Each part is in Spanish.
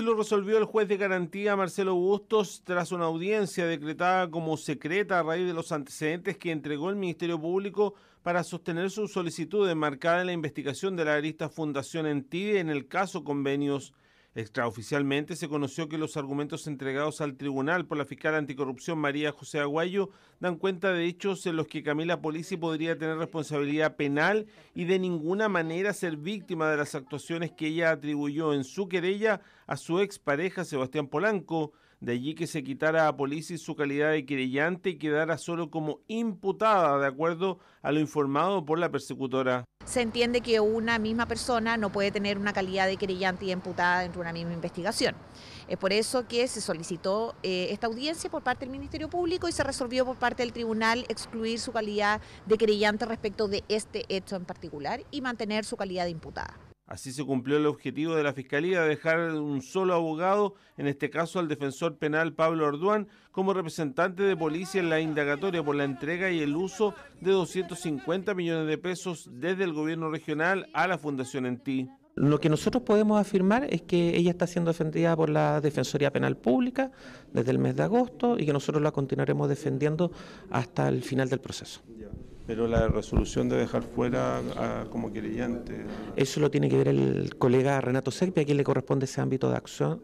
lo resolvió el juez de garantía Marcelo Bustos tras una audiencia decretada como secreta a raíz de los antecedentes que entregó el Ministerio Público para sostener su solicitud enmarcada en la investigación de la arista Fundación Entide en el caso Convenios Extraoficialmente se conoció que los argumentos entregados al tribunal por la fiscal anticorrupción María José Aguayo dan cuenta de hechos en los que Camila Polisi podría tener responsabilidad penal y de ninguna manera ser víctima de las actuaciones que ella atribuyó en su querella a su expareja Sebastián Polanco. De allí que se quitara a Polisis su calidad de querellante y quedara solo como imputada, de acuerdo a lo informado por la persecutora. Se entiende que una misma persona no puede tener una calidad de querellante y imputada dentro de una misma investigación. Es por eso que se solicitó eh, esta audiencia por parte del Ministerio Público y se resolvió por parte del tribunal excluir su calidad de querellante respecto de este hecho en particular y mantener su calidad de imputada. Así se cumplió el objetivo de la Fiscalía de dejar un solo abogado, en este caso al defensor penal Pablo Orduán, como representante de policía en la indagatoria por la entrega y el uso de 250 millones de pesos desde el gobierno regional a la Fundación Enti. Lo que nosotros podemos afirmar es que ella está siendo defendida por la Defensoría Penal Pública desde el mes de agosto y que nosotros la continuaremos defendiendo hasta el final del proceso pero la resolución de dejar fuera a, como querellante. Eso lo tiene que ver el colega Renato Secpi, a quien le corresponde ese ámbito de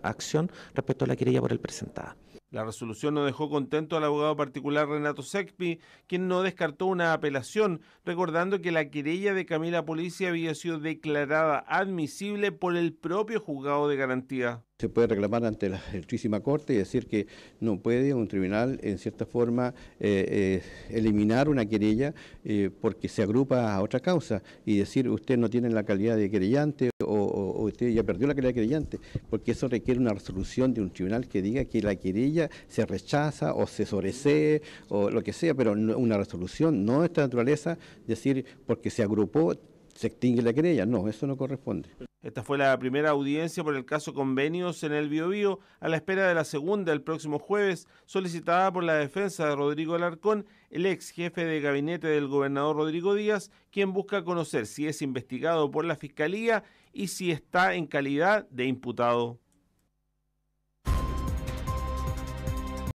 acción, respecto a la querella por el presentada. La resolución no dejó contento al abogado particular Renato Secpi, quien no descartó una apelación, recordando que la querella de Camila Policía había sido declarada admisible por el propio juzgado de garantía se puede reclamar ante la Altísima Corte y decir que no puede un tribunal, en cierta forma, eh, eh, eliminar una querella eh, porque se agrupa a otra causa y decir usted no tiene la calidad de querellante o, usted ya perdió la calidad de querellante, porque eso requiere una resolución de un tribunal que diga que la querella se rechaza o se sobresee o lo que sea, pero una resolución, no de esta naturaleza, decir porque se agrupó se extingue la querella. No, eso no corresponde. Esta fue la primera audiencia por el caso Convenios en el Biobío, a la espera de la segunda el próximo jueves, solicitada por la defensa de Rodrigo Alarcón, el ex jefe de gabinete del gobernador Rodrigo Díaz, quien busca conocer si es investigado por la Fiscalía y si está en calidad de imputado.